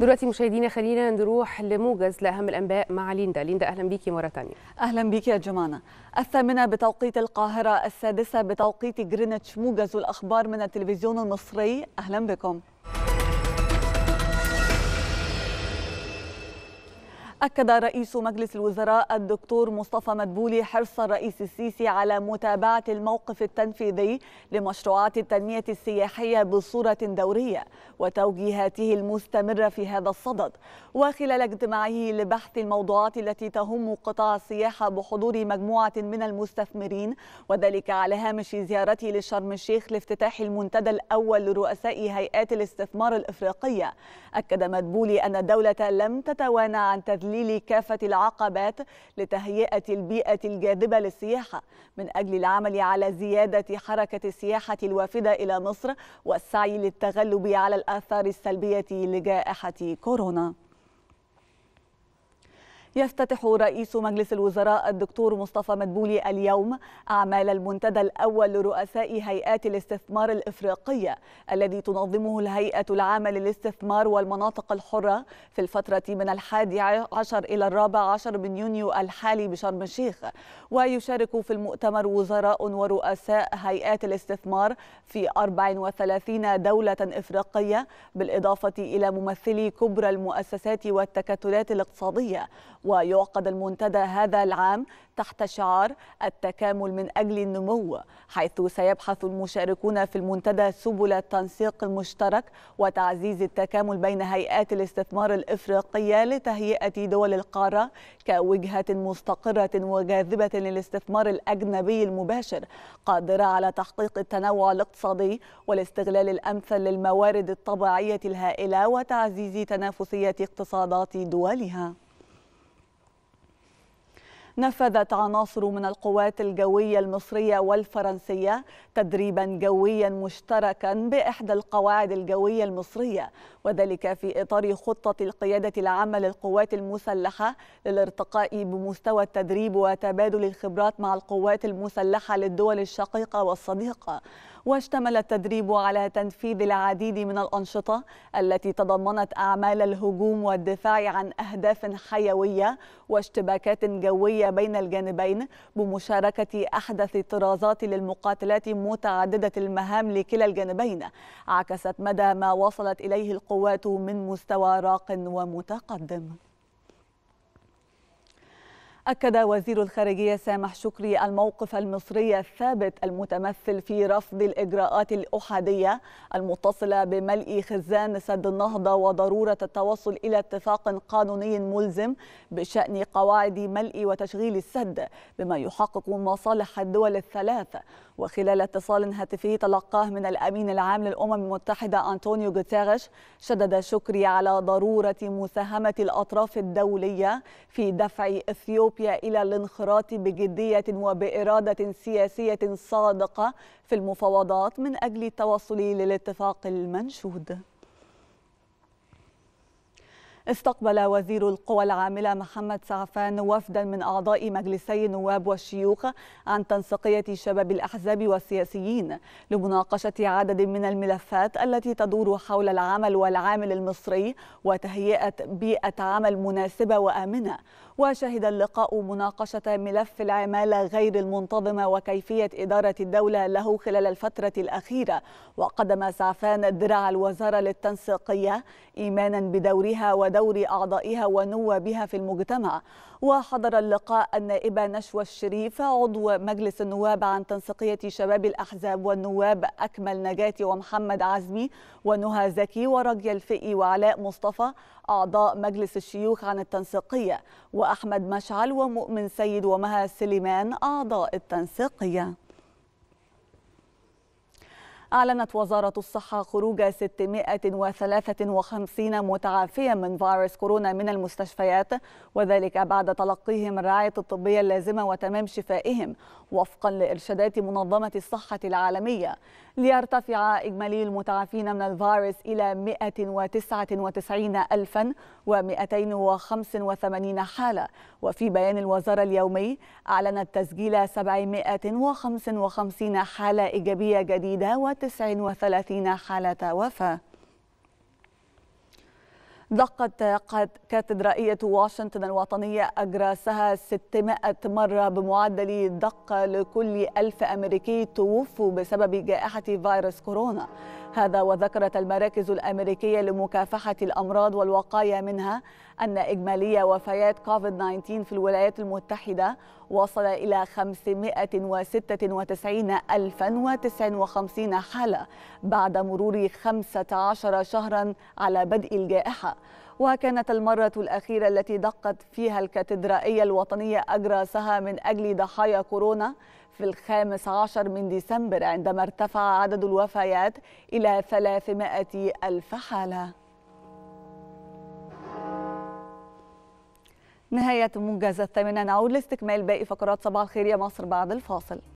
دلوقتي مشاهدينا خلينا نروح لموجز لاهم الانباء مع ليندا ليندا اهلا بيكي مره ثانيه اهلا بيكي يا جمانه الثامنه بتوقيت القاهره السادسه بتوقيت جرينتش موجز والاخبار من التلفزيون المصري اهلا بكم أكد رئيس مجلس الوزراء الدكتور مصطفى مدبولي حرص الرئيس السيسي على متابعة الموقف التنفيذي لمشروعات التنمية السياحية بصورة دورية وتوجيهاته المستمرة في هذا الصدد وخلال اجتماعه لبحث الموضوعات التي تهم قطاع السياحة بحضور مجموعة من المستثمرين وذلك على هامش زيارته للشرم الشيخ لافتتاح المنتدى الأول لرؤساء هيئات الاستثمار الإفريقية أكد مدبولي أن الدولة لم تتوانى عن تذليل تذليل كافة العقبات لتهيئة البيئة الجاذبة للسياحة من أجل العمل على زيادة حركة السياحة الوافدة إلى مصر والسعي للتغلب على الآثار السلبية لجائحة كورونا يفتتح رئيس مجلس الوزراء الدكتور مصطفى مدبولي اليوم أعمال المنتدى الأول لرؤساء هيئات الاستثمار الإفريقية الذي تنظمه الهيئة العامة للاستثمار والمناطق الحرة في الفترة من الحادي عشر إلى الرابع عشر من يونيو الحالي بشرم الشيخ ويشارك في المؤتمر وزراء ورؤساء هيئات الاستثمار في 34 دولة إفريقية بالإضافة إلى ممثلي كبرى المؤسسات والتكتلات الاقتصادية ويعقد المنتدى هذا العام تحت شعار التكامل من أجل النمو حيث سيبحث المشاركون في المنتدى سبل التنسيق المشترك وتعزيز التكامل بين هيئات الاستثمار الإفريقية لتهيئة دول القارة كوجهة مستقرة وجاذبة للاستثمار الأجنبي المباشر قادرة على تحقيق التنوع الاقتصادي والاستغلال الأمثل للموارد الطبيعية الهائلة وتعزيز تنافسية اقتصادات دولها نفذت عناصر من القوات الجوية المصرية والفرنسية تدريبا جويا مشتركا بإحدى القواعد الجوية المصرية وذلك في إطار خطة القيادة العامة للقوات المسلحة للارتقاء بمستوى التدريب وتبادل الخبرات مع القوات المسلحة للدول الشقيقة والصديقة واشتمل التدريب على تنفيذ العديد من الأنشطة التي تضمنت أعمال الهجوم والدفاع عن أهداف حيوية واشتباكات جوية بين الجانبين بمشاركة أحدث الطرازات للمقاتلات متعددة المهام لكلا الجانبين عكست مدى ما وصلت إليه القوات من مستوى راق ومتقدم أكد وزير الخارجية سامح شكري الموقف المصري الثابت المتمثل في رفض الإجراءات الأحادية المتصلة بملء خزان سد النهضة وضرورة التوصل إلى اتفاق قانوني ملزم بشأن قواعد ملء وتشغيل السد بما يحقق مصالح الدول الثلاث وخلال اتصال هاتفي تلقاه من الأمين العام للأمم المتحدة أنطونيو غوتيريش شدد شكري على ضرورة مساهمة الأطراف الدولية في دفع إثيوبيا إثيوبيا إلى الانخراط بجدية وبإرادة سياسية صادقة في المفاوضات من أجل التوصل للاتفاق المنشود استقبل وزير القوى العاملة محمد سعفان وفدا من أعضاء مجلسي النواب والشيوخ عن تنسيقية شباب الأحزاب والسياسيين لمناقشة عدد من الملفات التي تدور حول العمل والعامل المصري وتهيئة بيئة عمل مناسبة وآمنة وشهد اللقاء مناقشة ملف العمالة غير المنتظمة وكيفية إدارة الدولة له خلال الفترة الأخيرة وقدم سعفان درع الوزارة للتنسيقية إيمانا بدورها دور أعضائها ونوابها في المجتمع وحضر اللقاء النائبة نشوى الشريف عضو مجلس النواب عن تنسيقية شباب الأحزاب والنواب أكمل نجاتي ومحمد عزمي ونهى زكي ورجي الفقي وعلاء مصطفى أعضاء مجلس الشيوخ عن التنسيقية وأحمد مشعل ومؤمن سيد ومها سليمان أعضاء التنسيقية أعلنت وزارة الصحة خروج 653 متعافيا من فيروس كورونا من المستشفيات وذلك بعد تلقيهم الرعاية الطبية اللازمة وتمام شفائهم وفقا لإرشادات منظمة الصحة العالمية ليرتفع إجمالي المتعافين من الفيروس إلى 199285 حالة وفي بيان الوزارة اليومي أعلنت تسجيل 755 حالة إيجابية جديدة 139 حالة وفاة دقت كاتدرائية واشنطن الوطنية أجراسها 600 مرة بمعدل دقة لكل ألف أمريكي توفوا بسبب جائحة فيروس كورونا هذا وذكرت المراكز الأمريكية لمكافحة الأمراض والوقاية منها أن إجمالي وفيات كوفيد-19 في الولايات المتحدة وصل إلى 596,059 حالة بعد مرور 15 شهرا على بدء الجائحة وكانت المرة الأخيرة التي دقت فيها الكاتدرائية الوطنية أجراسها من أجل ضحايا كورونا في الخامس عشر من ديسمبر عندما ارتفع عدد الوفيات إلى 300 ألف حالة نهاية موجز الثامنة نعود لاستكمال باقي فقرات صباح الخير يا مصر بعد الفاصل